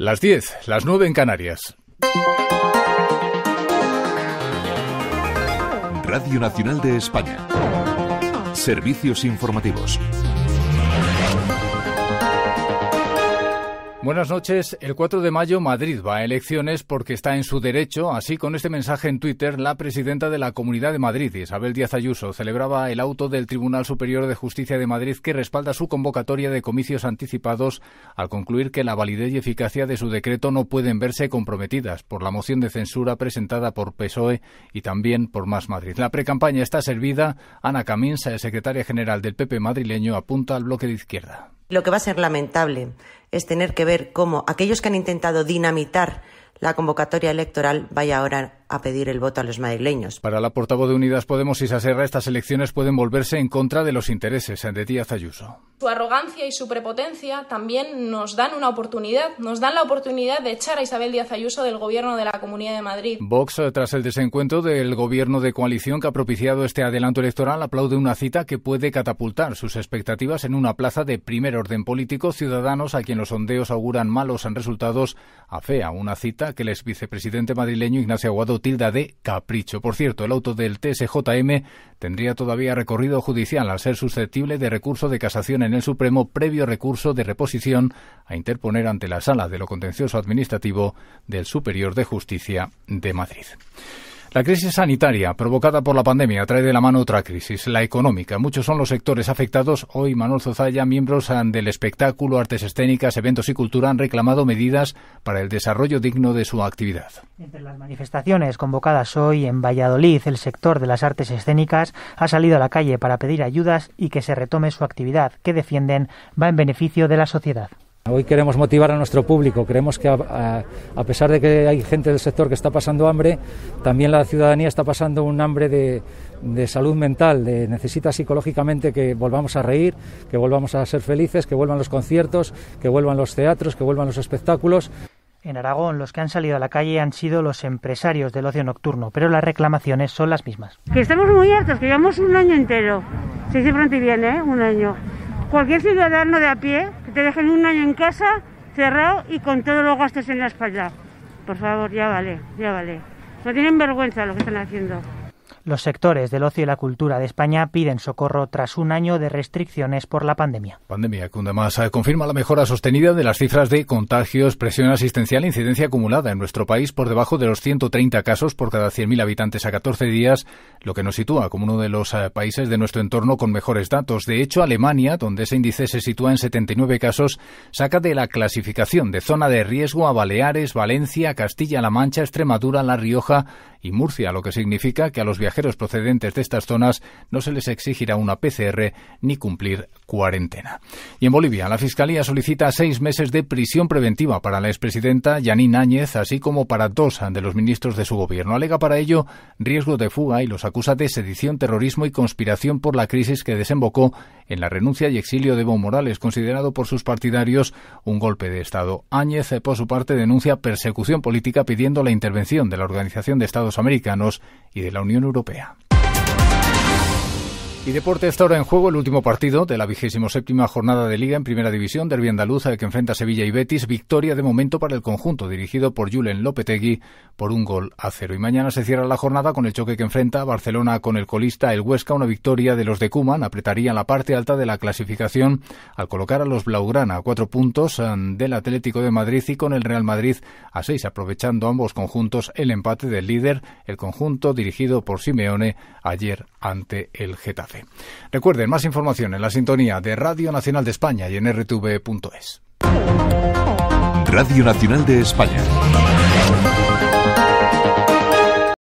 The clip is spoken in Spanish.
Las 10, las 9 en Canarias. Radio Nacional de España. Servicios informativos. Buenas noches. El 4 de mayo Madrid va a elecciones porque está en su derecho. Así, con este mensaje en Twitter, la presidenta de la Comunidad de Madrid, Isabel Díaz Ayuso, celebraba el auto del Tribunal Superior de Justicia de Madrid que respalda su convocatoria de comicios anticipados al concluir que la validez y eficacia de su decreto no pueden verse comprometidas por la moción de censura presentada por PSOE y también por Más Madrid. La precampaña está servida. Ana Camins, secretaria general del PP madrileño, apunta al bloque de izquierda. Lo que va a ser lamentable es tener que ver cómo aquellos que han intentado dinamitar la convocatoria electoral vaya ahora a pedir el voto a los madrileños. Para la portavoz de Unidas Podemos y Saserra, estas elecciones pueden volverse en contra de los intereses eh, de Díaz Ayuso. Su arrogancia y su prepotencia también nos dan una oportunidad, nos dan la oportunidad de echar a Isabel Díaz Ayuso del gobierno de la Comunidad de Madrid. Vox, eh, tras el desencuentro del gobierno de coalición que ha propiciado este adelanto electoral, aplaude una cita que puede catapultar sus expectativas en una plaza de primer orden político. Ciudadanos, a quien los sondeos auguran malos resultados, afea una cita que el ex vicepresidente madrileño Ignacio Aguado tilda de capricho. Por cierto, el auto del TSJM tendría todavía recorrido judicial al ser susceptible de recurso de casación en el Supremo previo recurso de reposición a interponer ante la Sala de lo Contencioso Administrativo del Superior de Justicia de Madrid. La crisis sanitaria provocada por la pandemia trae de la mano otra crisis, la económica. Muchos son los sectores afectados. Hoy Manuel Zozaya, miembros ah, del espectáculo, artes escénicas, eventos y cultura han reclamado medidas para el desarrollo digno de su actividad. Entre las manifestaciones convocadas hoy en Valladolid, el sector de las artes escénicas ha salido a la calle para pedir ayudas y que se retome su actividad, que defienden va en beneficio de la sociedad. Hoy queremos motivar a nuestro público. Creemos que a, pesar de que hay gente del sector que está pasando hambre, también la ciudadanía está pasando un hambre de, salud mental. De, necesita psicológicamente que volvamos a reír, que volvamos a ser felices, que vuelvan los conciertos, que vuelvan los teatros, que vuelvan los espectáculos. En Aragón, los que han salido a la calle han sido los empresarios del ocio nocturno, pero las reclamaciones son las mismas. Que estamos muy hartos, que llevamos un año entero. Se dice ¿eh? Un año. Cualquier ciudadano de a pie te dejen un año en casa, cerrado y con todos los gastos en la espalda. Por favor, ya vale, ya vale. No tienen vergüenza lo que están haciendo. Los sectores del ocio y la cultura de España piden socorro tras un año de restricciones por la pandemia. Pandemia que además eh, confirma la mejora sostenida de las cifras de contagios, presión asistencial e incidencia acumulada en nuestro país por debajo de los 130 casos por cada 100.000 habitantes a 14 días, lo que nos sitúa como uno de los eh, países de nuestro entorno con mejores datos. De hecho, Alemania, donde ese índice se sitúa en 79 casos, saca de la clasificación de zona de riesgo a Baleares, Valencia, Castilla-La Mancha, Extremadura, La Rioja y Murcia, lo que significa que a los viajeros procedentes de estas zonas no se les exigirá una PCR ni cumplir cuarentena. Y en Bolivia, la Fiscalía solicita seis meses de prisión preventiva para la expresidenta Yanine Áñez, así como para dos de los ministros de su gobierno. Alega para ello riesgo de fuga y los acusa de sedición, terrorismo y conspiración por la crisis que desembocó en la renuncia y exilio de Evo Morales, considerado por sus partidarios un golpe de Estado. Áñez, eh, por su parte, denuncia persecución política pidiendo la intervención de la Organización de Estados Americanos y de la Unión Europea Europea. Y deporte está ahora en juego el último partido de la vigésimo séptima jornada de Liga en Primera División del Andaluza al que enfrenta Sevilla y Betis. Victoria de momento para el conjunto dirigido por Julen Lopetegui por un gol a cero. Y mañana se cierra la jornada con el choque que enfrenta Barcelona con el colista el Huesca. Una victoria de los de Cuman apretaría la parte alta de la clasificación al colocar a los Blaugrana a cuatro puntos eh, del Atlético de Madrid y con el Real Madrid a seis, aprovechando ambos conjuntos el empate del líder, el conjunto dirigido por Simeone ayer ante el Getafe. Recuerden, más información en la sintonía de Radio Nacional de España y en rtv.es. Radio Nacional de España.